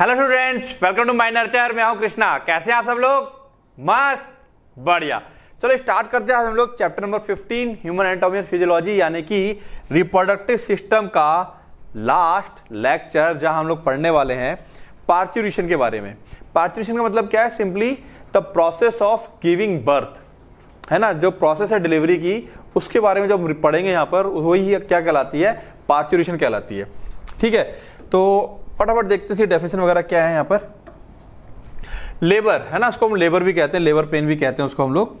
hello students welcome to my nurture मैं हूं कृष्णा कैसे हैं आप सब लोग मस्त बढ़िया चलो स्टार्ट करते हैं हम लोग chapter number 15 human anatomy and physiology यानी कि रिप्रोडक्टिव सिस्टम का लास्ट लेक्चर जहां हम लोग पढ़ने वाले हैं पार्चुरेशन के बारे में पार्चुरेशन का मतलब क्या है simply the process of giving birth है ना जो प्रोसेस है डिलीवरी की उसके बारे में जब पढ़ेंगे यहाँ पर वही क्या कहलाती है पार्चुरेशन कहलाती है ठीक है तो फटाफट देखते थे डेफिनेशन वगैरह क्या है यहाँ पर लेबर है ना उसको हम लेबर भी कहते हैं लेबर पेन भी कहते हैं उसको हम लोग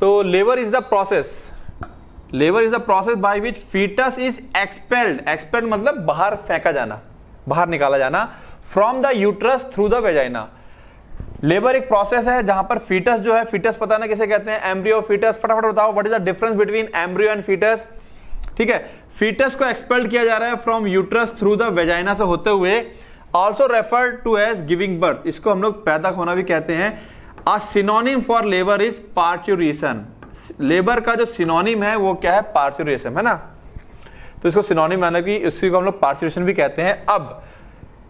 तो labour is the process labour is the process by which foetus is expelled expelled मतलब बाहर फेंका जाना बाहर निकाला जाना from the uterus through the vagina labour एक प्रोसेस है जहां पर फीटस जो है फीटस पता ना किसे कहते हैं एम्ब्रियो फीटस फटाफट बताओ what is the difference between embryo and foetus ठीक है फीटस को एक्सपेल्ड किया जा रहा है from uterus through the vagina से होते हुए also refer to as giving birth इसको हम लोग पैदा होना भी कहते हैं a synonym for labour is parturition labour का जो सिनोनिम है वो क्या है पार्चुरेशन है ना तो इसको सिनोनिम मतलब कि इसी को हम लोग पार्चुरेशन भी कहते हैं अब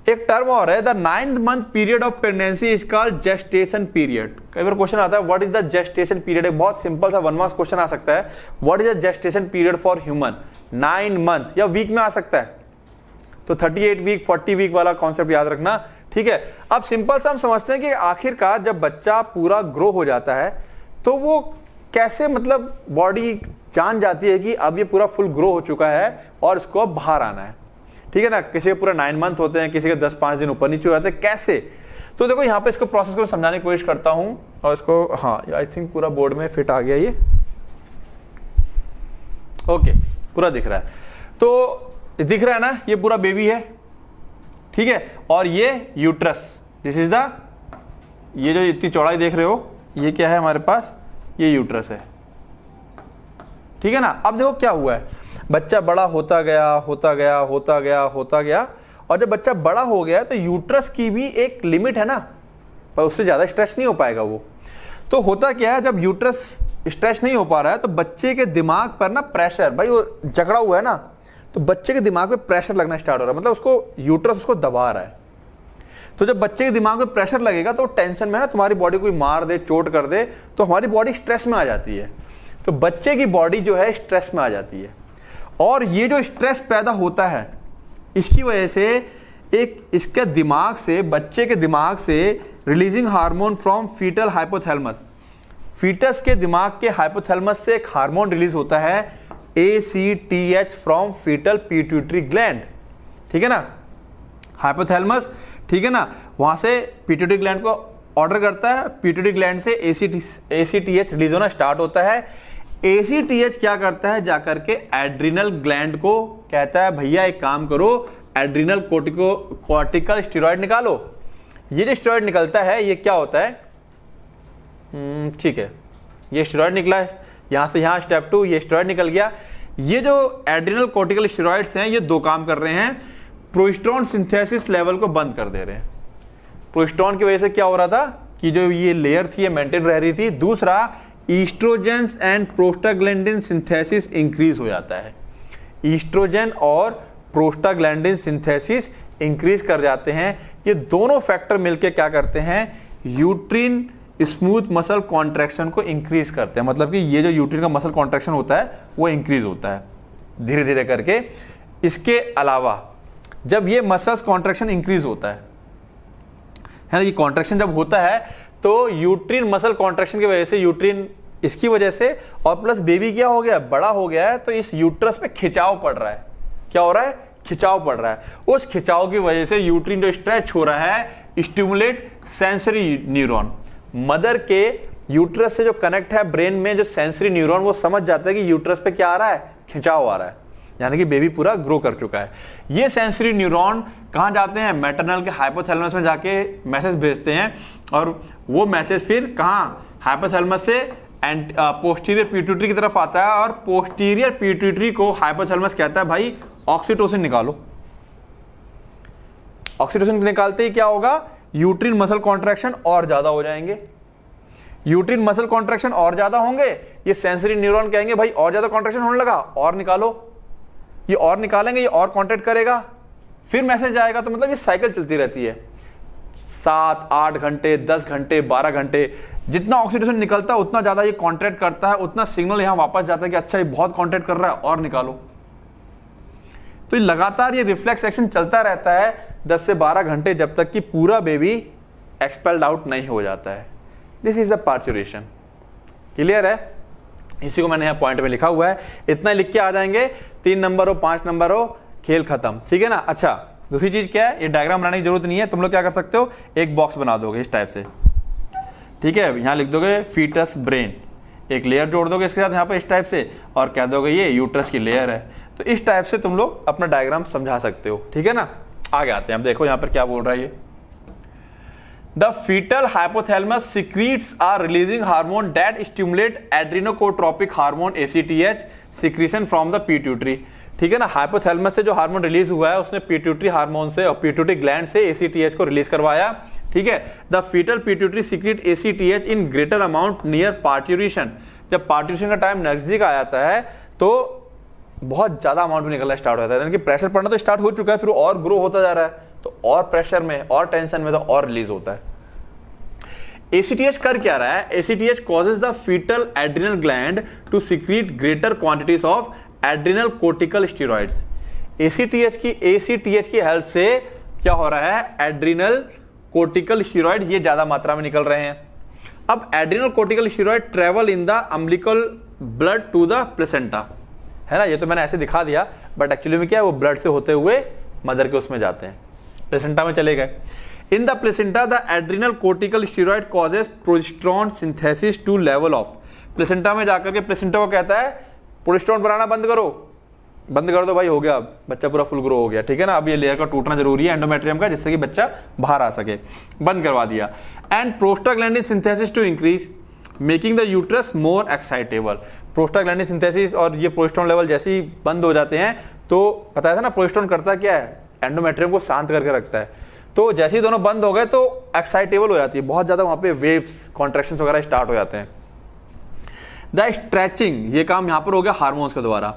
एक टर्म और है the ninth month period of pregnancy is called gestation period कई बार क्वेश्चन आता है what is the gestation period एक बहुत सिंपल सा वन मार्क्स क्वेश्चन आ सकता है what is the gestation period for human nine month या वीक में आ सकता है तो 38 वीक 40 वीक वाला कॉन्सेप्ट याद रखना ठीक है अब सिंपल सा हम समझते हैं कि आखिरकार जब बच्चा पूरा ग्रो हो जाता है तो वो कैसे मतलब बॉडी जान जाती है कि अब ये पूरा फुल ग्रो हो चुका है और इसको अब बाहर आना है ठीक है ना किसी के पूरा नाइन मंथ होते हैं किसी के दस पांच दिन ऊपर नीचे हो जाते हैं कैसे तो देखो यहाँ पे इसको प्रोसेस को समझाने की कोशिश करता हूँ और इसको हाँ आई थिंक पूरा बोर्ड में फिट आ गया ये ओके पूरा दिख रहा है तो दिख रहा है ना ये पूरा बेबी है ठीक है और ये यूट्रस दिस इज द ये जो इतनी चौड़ाई देख रहे हो ये क्या है हमारे पास ये यूट्रस है ठीक है ना अब देखो क्या हुआ है बच्चा बड़ा होता गया होता गया होता गया होता गया और जब बच्चा बड़ा हो गया तो यूट्रस की भी एक लिमिट है ना पर उससे ज़्यादा स्ट्रेस नहीं हो पाएगा वो तो होता क्या है जब यूट्रस स्ट्रेस नहीं हो पा रहा है तो बच्चे के दिमाग पर ना प्रेशर भाई वो झगड़ा हुआ है ना तो बच्चे के दिमाग पर प्रेशर लगना स्टार्ट हो रहा है मतलब उसको यूट्रस उसको दबा रहा है तो जब बच्चे के दिमाग में प्रेशर लगेगा तो टेंशन में ना तुम्हारी बॉडी कोई मार दे चोट कर दे तो हमारी बॉडी स्ट्रेस में आ जाती है तो बच्चे की बॉडी जो है स्ट्रेस में आ जाती है और ये जो स्ट्रेस पैदा होता है इसकी वजह से एक इसके दिमाग से बच्चे के दिमाग से releasing hormone from foetal hypothalamus foetus के दिमाग के हाइपोथैलमस से एक हार्मोन रिलीज होता है A C T H from foetal pituitary gland ठीक है ना हाइपोथैलमस ठीक है ना वहां से पीट्यूटरी ग्लैंड को ऑर्डर करता है पीट्यूटरी ग्लैंड से A C T H release होना स्टार्ट होता है एसीटीएच क्या करता है जाकर के एड्रिनल ग्लैंड को कहता है भैया एक काम करो एड्रिनल कोटिको कॉर्टिकल स्टेरॉयड निकालो ये जो स्टेरॉयड निकलता है ये क्या होता है हम्म, ठीक है ये स्टेरॉयड निकला यहां से यहां स्टेप टू ये स्टेरॉयड निकल गया ये जो एड्रिनल कोर्टिकल स्टीरोड हैं ये दो काम कर रहे हैं प्रोस्ट्रॉन सिंथेसिस लेवल को बंद कर दे रहे हैं प्रोस्ट्रॉन की वजह से क्या हो रहा था कि जो ये लेयर थी ये मेंटेन रह रही थी दूसरा oestrogens and prostaglandin synthesis increase हो जाता है ईस्ट्रोजन और प्रोस्टाग्लैंडिन सिंथेसिस इंक्रीज कर जाते हैं ये दोनों फैक्टर मिलके क्या करते हैं यूट्रीन स्मूथ मसल कॉन्ट्रैक्शन को इंक्रीज करते हैं मतलब कि ये जो यूट्रीन का मसल कॉन्ट्रैक्शन होता है वो इंक्रीज होता है धीरे धीरे करके इसके अलावा जब ये मसल्स कॉन्ट्रैक्शन इंक्रीज होता है है ना ये कॉन्ट्रैक्शन जब होता है तो यूट्रीन मसल कॉन्ट्रैक्शन की वजह से यूट्रीन इसकी वजह से और प्लस बेबी क्या हो गया बड़ा हो गया है तो इस यूट्रस पे खिंचाव पड़ रहा है क्या हो रहा है खिंचाव पड़ रहा है उस खिंचाव की वजह से यूट्रीन जो स्ट्रेच हो रहा है स्टिमुलेट सेंसरी न्यूरॉन मदर के यूट्रस से जो कनेक्ट है ब्रेन में जो सेंसरी न्यूरॉन वो समझ जाता है कि यूट्रस पे क्या आ रहा है खिंचाव आ रहा है यानी कि बेबी पूरा ग्रो कर चुका है ये सेंसरी न्यूरॉन कहाँ जाते हैं मैटरनल के हाइपोथैलेमस में जाके मैसेज भेजते हैं और वो मैसेज फिर कहाँ हाइपोथैलेमस से एंड पोस्टीरियर पीट्यूटरी की तरफ आता है और पोस्टीरियर पीट्यूटरी को हाइपोथैलेमस कहता है भाई ऑक्सीटोसिन निकालो ऑक्सीटोसिन निकालते ही क्या होगा यूट्रीन मसल कॉन्ट्रैक्शन और ज्यादा हो जाएंगे यूट्रीन मसल कॉन्ट्रैक्शन और ज्यादा होंगे ये सेंसरी न्यूरॉन कहेंगे भाई और ज्यादा कॉन्ट्रेक्शन होने लगा और निकालो ये और निकालेंगे ये और कॉन्ट्रेक्ट करेगा फिर मैसेज आएगा तो मतलब ये साइकिल चलती रहती है सात आठ घंटे दस घंटे बारह घंटे जितना ऑक्सीडेशन निकलता है उतना ज़्यादा ये कॉन्ट्रैक्ट करता है उतना सिग्नल यहाँ वापस जाता है कि अच्छा ये बहुत कॉन्ट्रैक्ट कर रहा है और निकालो तो ये लगातार ये रिफ्लेक्स एक्शन चलता रहता है दस से बारह घंटे जब तक कि पूरा बेबी एक्सपेल्ड आउट नहीं हो जाता है this is the parturition clear है इसी को मैंने यहां पॉइंट में लिखा हुआ है इतना लिख के आ जाएंगे तीन नंबर हो पांच नंबर हो खेल खत्म ठीक है ना अच्छा दूसरी चीज़ क्या है ये डायग्राम बनाने की जरूरत नहीं है तुम लोग क्या कर सकते हो एक बॉक्स बना दोगे इस टाइप से ठीक है यहाँ लिख दोगे फीटस ब्रेन एक लेयर जोड़ दोगे इसके साथ यहाँ पर इस टाइप से और कह दोगे ये यूट्रस की लेयर है तो इस टाइप से तुम लोग अपना डायग्राम समझा सकते हो ठीक है ना आगे आते हैं अब देखो यहाँ पर क्या बोल रहा है ये the foetal hypothalamus secretes are releasing hormone that stimulate adrenocorticotropic hormone ACTH secretion from the pituitary ठीक है ना हाइपोथैलेमस से जो हार्मोन रिलीज हुआ है उसने पीट्यूटरी हार्मोन से और पीट्यूटरी ग्लैंड से एसीटीएच को रिलीज करवाया ठीक है the foetal pituitary secrete ACTH in greater amount near parturition जब पार्ट्यूरिशन का टाइम नजदीक आ जाता है तो बहुत ज़्यादा अमाउंट में निकलना स्टार्ट हो जाता है यानी कि प्रेशर पड़ना तो स्टार्ट हो चुका है फिर और ग्रो होता जा रहा है तो और प्रेशर में और टेंशन में तो और रिलीज होता है एसीटीएच कर क्या रहा है ACTH causes the foetal adrenal gland to secrete greater quantities of adrenal cortical steroids ACTH की एसीटीएच की हेल्प से क्या हो रहा है एड्रिनल कोर्टिकल स्टीरोइड ये ज़्यादा मात्रा में निकल रहे हैं अब adrenal cortical steroid travel in the umbilical blood to the placenta है ना ये तो मैंने ऐसे दिखा दिया बट एक्चुअली में क्या है वो ब्लड से होते हुए मदर के उसमें जाते हैं प्लेसेंटा में चले गए in the placenta the adrenal cortical steroid causes progesterone synthesis to level of placenta में जाकर के प्लेसेंटा को कहता है पुलिस्टोन बनाना बंद करो बंद कर दो भाई हो गया अब बच्चा पूरा फुल ग्रो हो गया ठीक है ना अब ये लेयर का टूटना जरूरी है एंडोमेट्रियम का जिससे कि बच्चा बाहर आ सके बंद करवा दिया and prostaglandin synthesis to increase making the uterus more excitable prostaglandin synthesis और ये प्रोस्टोन लेवल जैसे ही बंद हो जाते हैं तो बताया था ना प्रोस्टोन करता क्या है एंडोमेट्रियम को शांत करके रखता है तो जैसे ही दोनों बंद हो गए तो एक्साइटेबल हो जाती है बहुत ज़्यादा वहां पे वेव्स कॉन्ट्रेक्शन वगैरह स्टार्ट हो जाते हैं द स्ट्रेचिंग ये काम यहां पर हो गया हार्मोन्स के द्वारा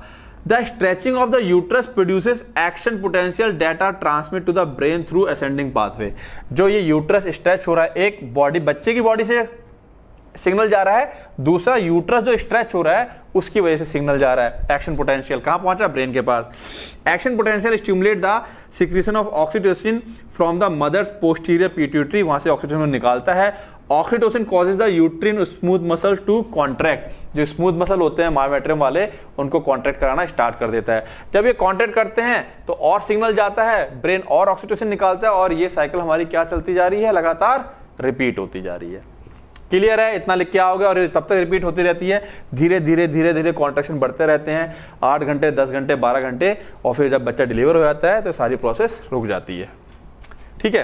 the stretching of the uterus produce action potential data transmit to the brain through ascending pathway जो ये यूट्रस स्ट्रेच हो रहा है एक बॉडी बच्चे की बॉडी से सिग्नल जा रहा है दूसरा यूट्रस जो स्ट्रेच हो रहा है उसकी वजह से सिग्नल जा रहा है एक्शन पोटेंशियल कहां पहुंच रहा है ब्रेन के पास action potential stimulate the secretion of oxytocin from the mother's posterior pituitary वहां से ऑक्सीटोसिन निकालता है oxytocin causes the uterine smooth muscle to contract जो स्मूथ मसल होते हैं मायोमेट्रियम वाले उनको कॉन्ट्रैक्ट कराना स्टार्ट कर देता है जब ये कॉन्ट्रैक्ट करते हैं तो और सिग्नल जाता है ब्रेन और ऑक्सीटोसिन निकालता है और ये साइकिल हमारी क्या चलती जा रही है लगातार रिपीट होती जा रही है क्लियर है इतना लिख के आओगे और तब तक रिपीट होती रहती है धीरे धीरे धीरे धीरे कॉन्ट्रेक्शन बढ़ते रहते हैं आठ घंटे दस घंटे बारह घंटे और फिर जब बच्चा डिलीवर हो जाता है तो सारी प्रोसेस रुक जाती है ठीक है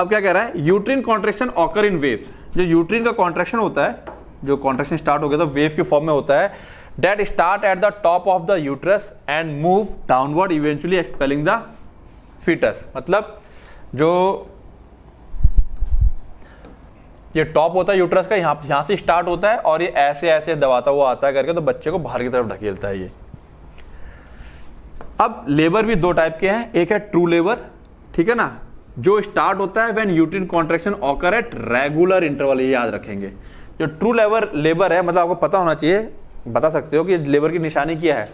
अब क्या कह रहा है uterine contraction occur in waves जो यूट्रीन का कॉन्ट्रेक्शन होता है जो कॉन्ट्रेक्शन स्टार्ट हो गया था वेव के फॉर्म में होता है that start at the top of the uterus and move downward eventually expelling the foetus मतलब जो ये टॉप होता है यूट्रस का यहां यहां से स्टार्ट होता है और ये ऐसे ऐसे दबाता हुआ आता है करके तो बच्चे को बाहर की तरफ ढकेलता है ये अब लेबर भी दो टाइप के हैं एक है ट्रू लेबर ठीक है ना जो स्टार्ट होता है when uterine contraction occur at regular interval ये याद रखेंगे जो ट्रू लेबर लेबर है मतलब आपको पता होना चाहिए बता सकते हो कि लेबर की निशानी क्या है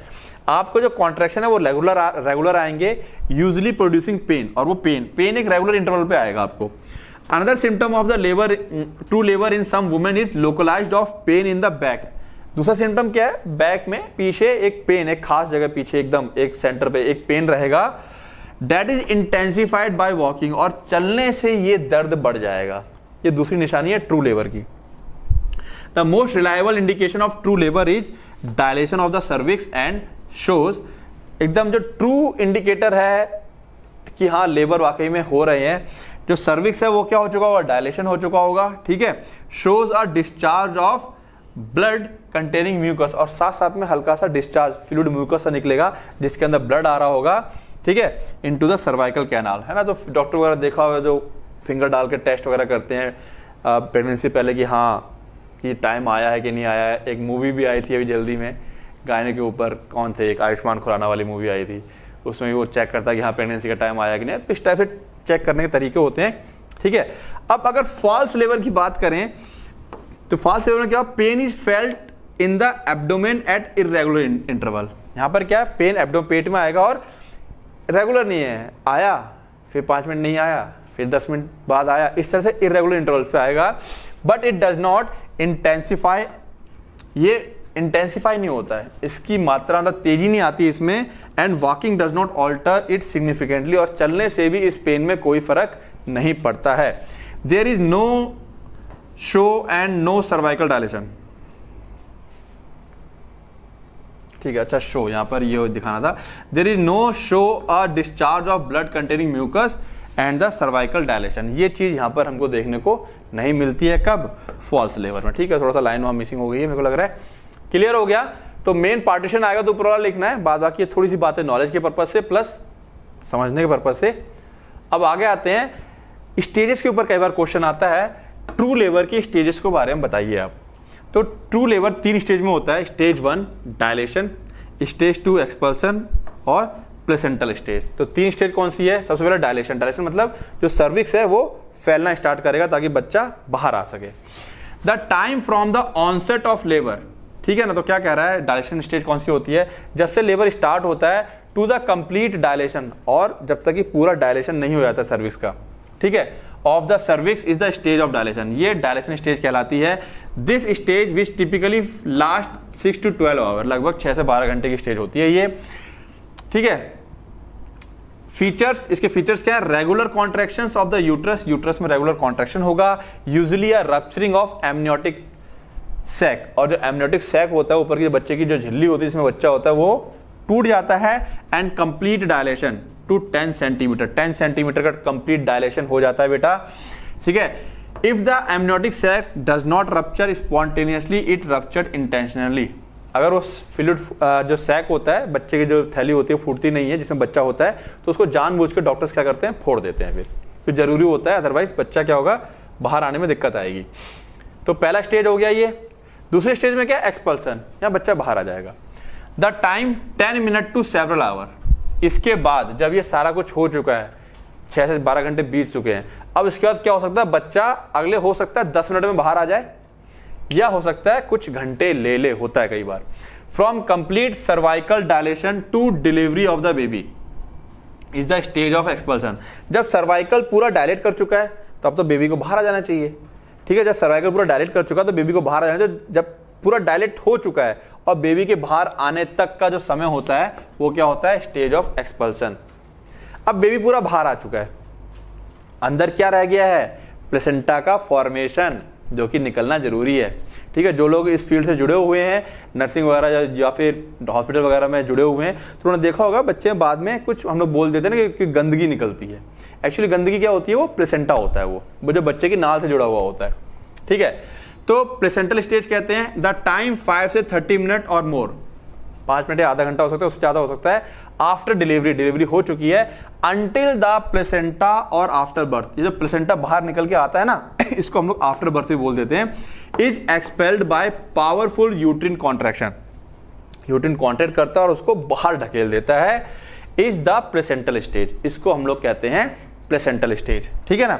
आपको जो कॉन्ट्रेक्शन है वो रेगुलर रेगुलर आएंगे यूजली प्रोड्यूसिंग पेन और वो पेन पेन एक रेगुलर इंटरवल पे आएगा आपको another symptom of the labour true labour in some women is localize of pain in the back दूसरा सिम्टम क्या है बैक में पीछे एक पेन एक खास जगह पीछे एकदम एक सेंटर पे एक पेन रहेगा that is intensified by walking और चलने से ये दर्द बढ़ जाएगा ये दूसरी निशानी है ट्रू लेबर की the most reliable indication of true labour is dilation of the cervix and shows एकदम जो ट्रू इंडिकेटर है कि हाँ लेबर वाकई में हो रहे हैं जो सर्विक्स है वो क्या हो चुका होगा डायलेशन हो चुका होगा ठीक है shows are discharge of blood containing mucus और साथ साथ में हल्का सा डिस्चार्ज फ्लूड म्यूकस सा निकलेगा जिसके अंदर ब्लड आ रहा होगा ठीक है into the cervical canal है ना तो डॉक्टर वगैरह देखा होगा जो फिंगर डाल के टेस्ट वगैरह करते हैं प्रेगनेंसी पहले कि हाँ कि टाइम आया है कि नहीं आया है एक मूवी भी आई थी अभी जल्दी में गाने के ऊपर कौन थे एक आयुष्मान खुराना वाली मूवी आई थी उसमें भी वो चेक करता है कि हाँ प्रेगनेंसी का टाइम आया कि नहीं इस टाइप से चेक करने के तरीके होते हैं ठीक है अब अगर फॉल्स लेवर की बात करें तो फॉल्स लेवर में क्या pain is felt in the abdomen at irregular interval यहाँ पर क्या पेन एबडोम पेट में आएगा और रेगुलर नहीं है आया फिर पाँच मिनट नहीं आया फिर दस मिनट बाद आया इस तरह से इरेगुलर इंटरवल्स पे आएगा but it does not intensify ये इंटेंसीफाई नहीं होता है इसकी मात्रा मतलब तेजी नहीं आती इसमें and walking does not alter it significantly और चलने से भी इस पेन में कोई फर्क नहीं पड़ता है there is no show and no cervical dilation ठीक है अच्छा शो यहां पर ये दिखाना था there is no show a discharge of blood containing mucus and the cervical dilation ये चीज़ यहां पर हमको देखने को नहीं मिलती है कब फॉल्स लेवर में ठीक है थोड़ा सा लाइन वहां मिसिंग हो गई है मेरे को लग रहा है क्लियर हो गया तो मेन पार्टीशन आएगा तो पूरा लिखना है बाद बाकी थोड़ी सी बातें नॉलेज के पर्पज से प्लस समझने के पर्पज से अब आगे आते हैं स्टेजेस के ऊपर कई बार क्वेश्चन आता है ट्रू लेवर के स्टेजेस के बारे में बताइए आप तो ट्रू लेवर तीन स्टेज में होता है stage one dilation stage two expulsion और प्लेसेंटल स्टेज तो तीन स्टेज कौन सी है सबसे पहले डायलेशन डायलेशन मतलब जो सर्विक्स है वो फैलना स्टार्ट करेगा ताकि बच्चा बाहर आ सके the time from the onset of labour ठीक है ना तो क्या कह रहा है डायलेशन स्टेज कौन सी होती है जब से लेबर स्टार्ट होता है टू द कंप्लीट डायलेशन और जब तक कि पूरा डायलेशन नहीं हो जाता सर्विस का ठीक है of the cervix is the stage of dilation ये डायलेशन स्टेज कहलाती है this stage which typically last six to twelve hour लगभग छह से बारह घंटे की स्टेज होती है ये ठीक है फीचर्स इसके फीचर्स क्या है regular contraction of the uterus uterus में रेगुलर कॉन्ट्रेक्शन होगा usually rupturing of amniotic sac और जो एमनियोटिक सैक होता है ऊपर की बच्चे की जो झिल्ली होती है जिसमें बच्चा होता है वो टूट जाता है and complete dilation to 10 centimetre 10 centimetre का कंप्लीट डायलेशन हो जाता है बेटा ठीक है if the amniotic sac does not rupture spontaneously it rupture intentionally अगर वो फिलुड जो सैक होता है बच्चे की जो थैली होती है फूटती नहीं है जिसमें बच्चा होता है तो उसको जानबूझ के डॉक्टर्स क्या करते हैं फोड़ देते हैं फिर तो ज़रूरी होता है अदरवाइज बच्चा क्या होगा बाहर आने में दिक्कत आएगी तो पहला स्टेज हो गया ये दूसरे स्टेज में क्या एक्सपल्सन या बच्चा बाहर आ जाएगा the time ten minute to several hour इसके बाद जब ये सारा कुछ हो चुका है छह से बारह घंटे बीत चुके हैं अब इसके बाद क्या हो सकता है बच्चा अगले हो सकता है दस मिनट में बाहर आ जाए या हो सकता है कुछ घंटे ले ले होता है कई बार from complete cervical dilation to delivery of the baby is the stage of expulsion जब सर्वाइकल पूरा डायलेट कर चुका है तो अब तो बेबी को बाहर आ जाना चाहिए ठीक है जब सर्वाइकल पूरा डायलेट कर चुका है तो बेबी को बाहर आ जाना चाहिए जब पूरा डायलेट हो चुका है और बेबी के बाहर आने तक का जो समय होता है वो क्या होता है स्टेज ऑफ एक्सपल्सन अब बेबी पूरा बाहर आ चुका है अंदर क्या रह गया है प्लेसेंटा का फॉर्मेशन जो कि निकलना ज़रूरी है ठीक है जो लोग इस फील्ड से जुड़े हुए हैं नर्सिंग वगैरह या, या फिर हॉस्पिटल वगैरह में जुड़े हुए हैं तो उन्होंने देखा होगा बच्चे बाद में कुछ हम लोग बोल देते हैं ना कि, कि गंदगी निकलती है एक्चुअली गंदगी क्या होती है वो प्लेसेंटा होता है वो जो बच्चे की नाल से जुड़ा हुआ होता है ठीक है तो प्लेसेंटल स्टेज कहते हैं द टाइम फाइव से थर्टी मिनट और मोर पांच मिनट या आधा घंटा हो सकता है उससे ज़्यादा हो सकता है आफ्टर डिलीवरी डिलीवरी हो चुकी है अंटिल द प्लेसेंटा और आफ्टर बर्थ ये जो प्लेसेंटा बाहर निकल के आता है ना इसको हम लोग आफ्टर बर्थ भी बोल देते हैं is expelled by powerful uterine contraction uterine contract करता है और उसको बाहर ढकेल देता है इज द प्लेसेंटल स्टेज इसको हम लोग कहते हैं प्लेसेंटल स्टेज ठीक है ना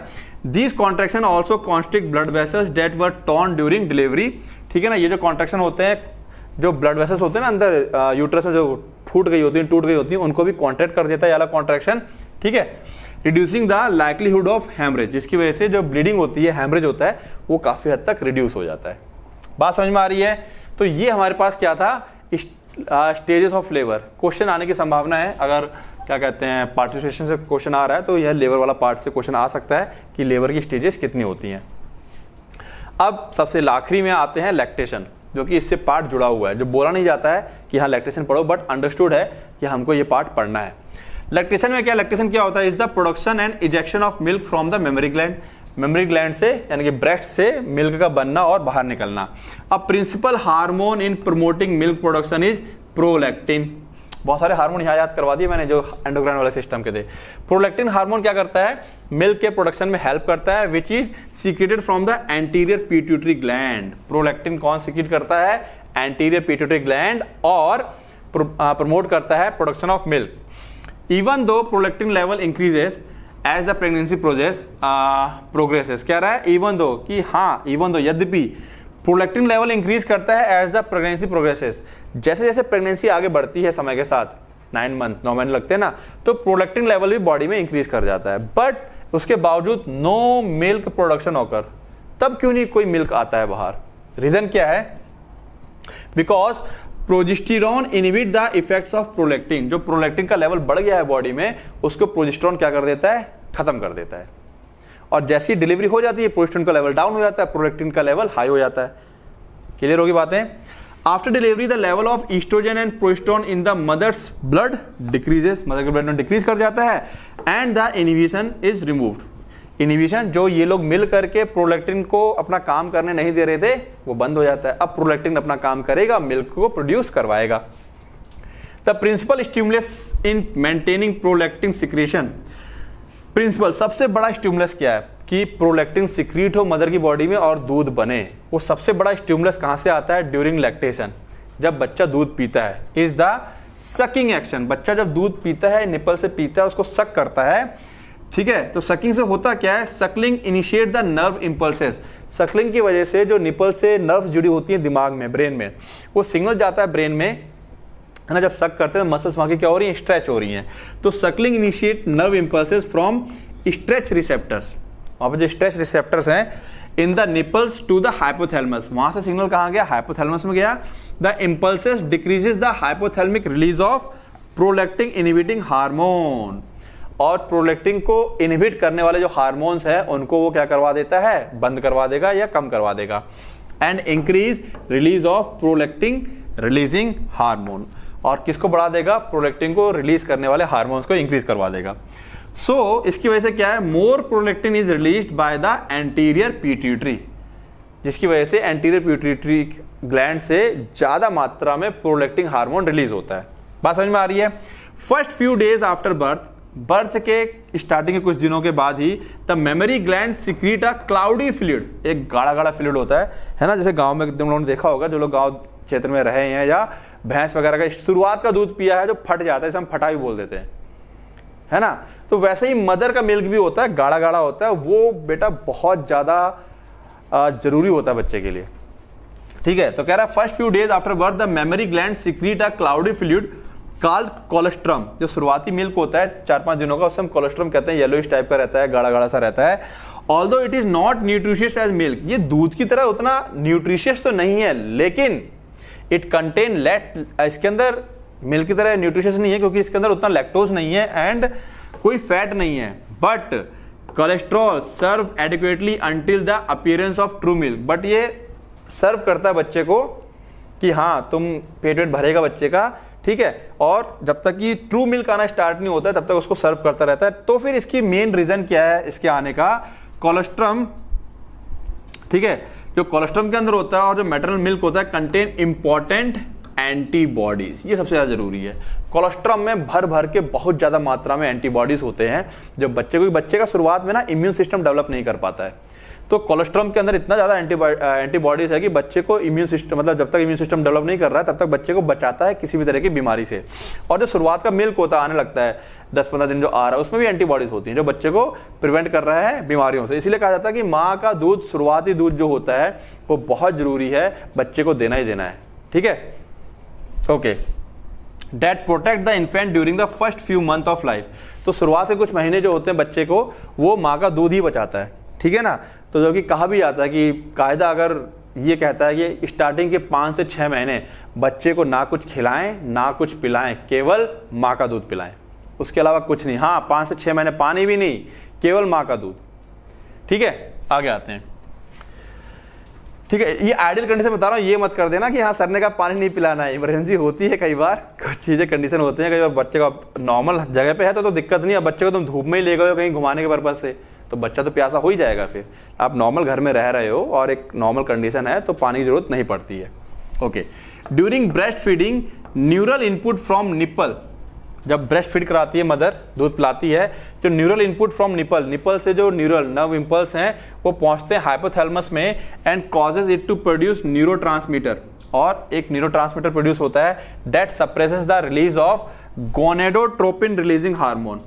this contraction also constrict blood vessels that were torn during delivery ठीक है ना ये जो कॉन्ट्रेक्शन होते हैं जो ब्लड वेसल्स होते हैं ना अंदर यूट्रस uh, में जो फूट गई होती हैं टूट गई होती हैं उनको भी कॉन्ट्रैक्ट कर देता है याला कॉन्ट्रैक्शन ठीक है reducing the likelihood of haemorrhage जिसकी वजह से जो ब्लीडिंग होती है हैमरेज होता है वो काफ़ी हद तक रिड्यूस हो जाता है बात समझ में आ रही है तो ये हमारे पास क्या था स्टेजेस ऑफ लेबर क्वेश्चन आने की संभावना है अगर क्या कहते हैं पार्टिसिपेशन से क्वेश्चन आ रहा है तो यह लेबर वाला पार्ट से क्वेश्चन आ सकता है कि लेबर की स्टेजेस कितनी होती हैं अब सबसे लाखरी में आते हैं लैक्टेशन जो कि इससे पार्ट जुड़ा हुआ है जो बोला नहीं जाता है कि हाँ इलेक्ट्रिशियन पढ़ो बट अंडरस्टूड है कि हमको ये पार्ट पढ़ना है इलेक्ट्रिशियन में क्या इलेक्ट्रिशियन क्या होता है is the production and ejection of milk from the mammary gland mammary gland से यानी कि ब्रेस्ट से मिल्क का बनना और बाहर निकलना अब principal hormone in promoting milk production is prolactin बहुत सारे हार्मोन यहाँ याद करवा दिए मैंने जो एंडोक्राइन वाले सिस्टम के थे प्रोलेक्टिन हार्मोन क्या करता है मिल्क के प्रोडक्शन में हेल्प करता है which is secreted from the anterior pituitary gland prolactin कौन सीक्रेट करता है एंटीरियर पीट्यूटरी ग्लैंड और प्रमोट करता है production of milk even though prolactin level increases as the pregnancy progress progresses क्या रहा है इवन दो कि हाँ इवन दो यद्यपि प्रोलेक्टिन लेवल इंक्रीज करता है एज द प्रेगनेंसी प्रोग्रेसेस जैसे जैसे प्रेगनेंसी आगे बढ़ती है समय के साथ नाइन मंथ नौ महीने लगते हैं ना तो प्रोडक्टिंग लेवल भी बॉडी में इंक्रीज कर जाता है बट उसके बावजूद नो मिल्क प्रोडक्शन होकर तब क्यों नहीं कोई मिल्क आता है बाहर रीजन क्या है because progesterone inhibit the effects of prolactin जो प्रोलेक्टिन का लेवल बढ़ गया है बॉडी में उसको प्रोजिस्ट्रॉन क्या कर देता है खत्म कर देता है और जैसी डिलीवरी हो जाती है प्रोजिस्टोन का लेवल डाउन हो जाता है प्रोलेक्टिन का लेवल हाई हो जाता है क्लियर होगी बातें after delivery the level of oestrogen and progesterone in the mother's blood decreases mother के ब्लड में डिक्रीज कर जाता है and the inhibition is removed inhibition जो ये लोग मिल करके प्रोलेक्टिन को अपना काम करने नहीं दे रहे थे वो बंद हो जाता है अब प्रोलेक्टिन अपना काम करेगा मिल्क को प्रोड्यूस करवाएगा the principal stimulus in maintaining prolactin secretion principal सबसे बड़ा स्टिमुलस क्या है कि प्रोलेक्टिन सिक्रीट हो मदर की बॉडी में और दूध बने वो सबसे बड़ा स्टिमुलस कहाँ से आता है ड्यूरिंग लैक्टेशन जब बच्चा दूध पीता है इज द सकिंग एक्शन बच्चा जब दूध पीता है निपल से पीता है उसको सक करता है ठीक है तो सकिंग से होता क्या है suckling initiate the nerve impulses suckling की वजह से जो निपल से नर्व जुड़ी होती है दिमाग में ब्रेन में वो सिग्नल जाता है ब्रेन में है ना जब सक करते हैं मसल्स वहां की क्या हो रही है स्ट्रेच हो रही हैं तो suckling initiate nerve impulses from stretch receptors वहां पर जो स्ट्रेस रिसेप्टर्स हैं in the nipples to the hypothalamus वहां से सिग्नल कहा गया हाइपोथेलमस में गया the impulse decreases the hypothalamic release of prolactin inhibiting hormone और प्रोलेक्टिंग को इनहिबिट करने वाले जो हार्मोन्स हैं उनको वो क्या करवा देता है बंद करवा देगा या कम करवा देगा and increase release of prolactin releasing hormone और किसको बढ़ा देगा प्रोलेक्टिंग को रिलीज करने वाले हार्मोन्स को इंक्रीज करवा देगा सो so, इसकी वजह से क्या है more prolactin is release by the anterior pituitary जिसकी वजह से एंटीरियर प्यूटरी ग्लैंड से ज़्यादा मात्रा में प्रोलेक्टिंग हार्मोन रिलीज होता है बात समझ में आ रही है first few days after birth birth के स्टार्टिंग के कुछ दिनों के बाद ही the mammary gland secrete a cloudy fluid एक गाढ़ा गाढ़ा फ्लूड होता है है ना जैसे गांव में तुम लोगों ने देखा होगा जो लोग गांव क्षेत्र में रहे हैं या भैंस वगैरह का शुरुआत का दूध पिया है जो फट जाता है जिसे हम फटा भी बोल देते हैं है ना तो वैसे ही मदर का मिल्क भी होता है गाढ़ा गाढ़ा होता है वो बेटा बहुत ज़्यादा ज़रूरी होता है बच्चे के लिए ठीक है तो कह रहा है first few days after birth the mammary gland secrete a cloudy fluid call colostrum जो शुरुआती मिल्क होता है चार पांच दिनों का उसे हम कोलेस्ट्रम कहते हैं येलोइश टाइप का रहता है गाढ़ा गाढ़ा सा रहता है although it is not nutritious as milk ये दूध की तरह उतना न्यूट्रिशियस तो नहीं है लेकिन इट कंटेन लेट इसके अंदर मिल्क की तरह न्यूट्रिशियस नहीं है क्योंकि इसके अंदर उतना लैक्टोज नहीं है एंड कोई फैट नहीं है but colostrum serve adequately until the appearance of true milk but ये सर्व करता है बच्चे को कि हाँ तुम पेट वेट भरेगा बच्चे का ठीक है और जब तक कि ट्रू मिल्क आना स्टार्ट नहीं होता है तब तक उसको सर्व करता रहता है तो फिर इसकी मेन रीजन क्या है इसके आने का कोलेस्ट्रम ठीक है जो कोलेस्ट्रम के अंदर होता है और जो मेटरल मिल्क होता है कंटेन इंपॉर्टेंट एंटीबॉडीज़ ये सबसे ज़्यादा ज़रूरी है कोलेस्ट्रॉम में भर भर के बहुत ज़्यादा मात्रा में एंटीबॉडीज़ होते हैं जो बच्चे को बच्चे का शुरुआत में ना इम्यून सिस्टम डेवलप नहीं कर पाता है तो कोलेस्ट्रॉम के अंदर इतना ज़्यादा एंटीबॉडीज़ है कि बच्चे को इम्यून सिस्टम मतलब जब तक इम्यून सिस्टम डेवलप नहीं कर रहा है तब तक बच्चे को बचाता है किसी भी तरह की बीमारी से और जो शुरुआत का मिल्क होता आने लगता है दस पंद्रह दिन जो आ रहा है उसमें भी एंटीबॉडीज़ होती हैं जो बच्चे को प्रिवेंट कर रहा है बीमारियों से इसीलिए कहा जाता है कि माँ का दूध शुरुआती दूध जो होता है वो बहुत ज़रूरी है बच्चे को देना ही देना है ठीक है okay that protect the infant during the first few month of life तो शुरुआत से कुछ महीने जो होते हैं बच्चे को वो माँ का दूध ही बचाता है ठीक है ना तो जो कि कहा भी जाता है कि कायदा अगर ये कहता है कि स्टार्टिंग के पाँच से छः महीने बच्चे को ना कुछ खिलाएं ना कुछ पिलाएं केवल माँ का दूध पिलाएं उसके अलावा कुछ नहीं हाँ पाँच से छः महीने पानी भी नहीं केवल माँ का दूध ठीक है आगे आते हैं ठीक है ये आइडियल कंडीशन बता रहा हूँ ये मत कर देना कि हाँ सर ने का पानी नहीं पिलाना है इमरजेंसी होती है कई बार कुछ चीज़ें कंडीशन होती हैं कई बार बच्चे का नॉर्मल जगह पे है तो, तो दिक्कत नहीं है बच्चे को तुम धूप में ही ले गए हो कहीं घुमाने के पर्पज से तो बच्चा तो प्यासा हो ही जाएगा फिर आप नॉर्मल घर में रह रहे हो और एक नॉर्मल कंडीशन है तो पानी की जरूरत नहीं पड़ती है okay during breast feeding neural input from nipple जब ब्रेस्ट फीड कराती है मदर दूध पिलाती है जो neural input from nipple nipple से जो न्यूरल नर्व इम्पल्स हैं वो पहुंचते हैं हाइपोथैलमस में and causes it to produce neuro और एक न्यूरो प्रोड्यूस होता है that suppresses the release of gonadotropin releasing hormone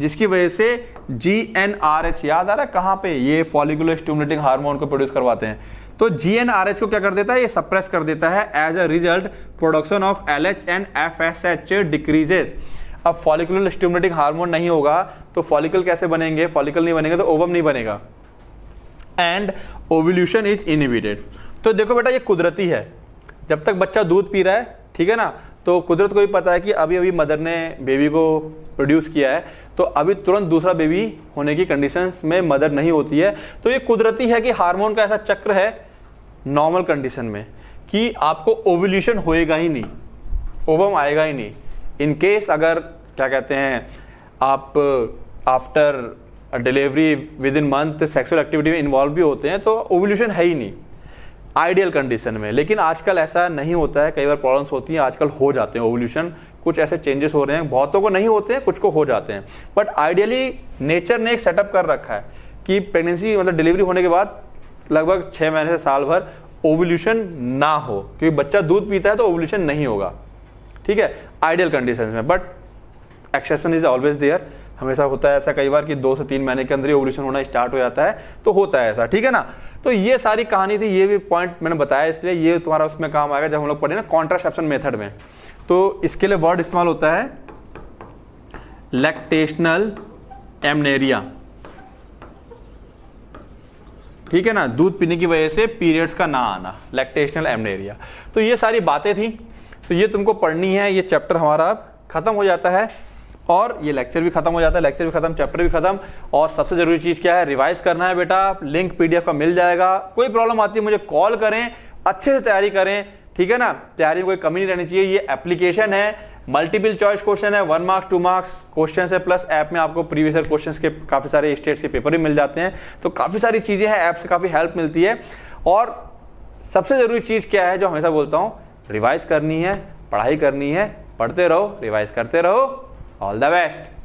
जिसकी वजह से जी एन आर एच याद आ रहा है कहाँ पे ये फॉलिकुलर स्टिमुलेटिंग हार्मोन को प्रोड्यूस करवाते हैं तो जी एन आर एच को क्या कर देता है ये सप्रेस कर देता है as a result production of L H and F S H decreases अब फॉलिकुलर स्टिमुलेटिंग हार्मोन नहीं होगा तो फॉलिकल कैसे बनेंगे फॉलिकल तो नहीं बनेगा तो ओवम नहीं बनेगा एंड ओवल्यूशन इज इनिबिटेड तो देखो बेटा ये कुदरती है जब तक बच्चा दूध पी रहा है ठीक है ना तो कुदरत को भी पता है कि अभी अभी मदर ने बेबी को प्रोड्यूस किया है तो अभी तुरंत दूसरा बेबी होने की कंडीशंस में मदर नहीं होती है तो ये कुदरती है कि हार्मोन का ऐसा चक्र है नॉर्मल कंडीशन में कि आपको ओवल्यूशन होएगा ही नहीं ओवम आएगा ही नहीं इन केस अगर क्या कहते हैं आप after delivery within month sexual activity में इन्वॉल्व भी होते हैं तो ओवल्यूशन है ही नहीं आइडियल कंडीशन में लेकिन आजकल ऐसा नहीं होता है कई बार प्रॉब्लम्स होती हैं आजकल हो जाते हैं ओवल्यूशन कुछ ऐसे चेंजेस हो रहे हैं बहुतों को नहीं होते हैं कुछ को हो जाते हैं बट आइडियली नेचर ने एक सेटअप कर रखा है कि प्रेगनेंसी मतलब डिलीवरी होने के बाद लगभग छः महीने से साल भर ओवल्यूशन ना हो क्योंकि बच्चा दूध पीता है तो ओवल्यूशन नहीं होगा ठीक है आइडियल कंडीशन में but exception is always there हमेशा होता है ऐसा कई बार कि दो से तीन महीने के अंदर ही ओवल्यूशन होना स्टार्ट हो जाता है तो होता है ऐसा ठीक है ना तो ये सारी कहानी थी ये भी पॉइंट मैंने बताया इसलिए ये तुम्हारा उसमें काम आएगा जब हम लोग पढ़े ना कॉन्ट्रासेप्शन मेथड में तो इसके लिए वर्ड इस्तेमाल होता है लैक्टेशनल एमनेरिया ठीक है ना दूध पीने की वजह से पीरियड्स का ना आना लैक्टेशनल एमनेरिया तो ये सारी बातें थी तो ये तुमको पढ़नी है ये चैप्टर हमारा अब खत्म हो जाता है और ये लेक्चर भी खत्म हो जाता है लेक्चर भी खत्म चैप्टर भी खत्म और सबसे जरूरी चीज क्या है रिवाइज करना है बेटा लिंक पीडीएफ का मिल जाएगा कोई प्रॉब्लम आती है मुझे कॉल करें अच्छे से तैयारी करें ठीक है ना तैयारी में कोई कमी नहीं रहनी चाहिए ये एप्लीकेशन है मल्टीपल चॉइस क्वेश्चन है one marks two marks question है प्लस ऐप में आपको प्रीवियस ईयर क्वेश्चन के काफी सारे स्टेट्स के पेपर भी मिल जाते हैं तो काफी सारी चीजें हैं ऐप से काफी हेल्प मिलती है और सबसे जरूरी चीज क्या है जो हमेशा बोलता हूँ रिवाइज करनी है पढ़ाई करनी है पढ़ते रहो रिवाइज करते रहो ऑल द बेस्ट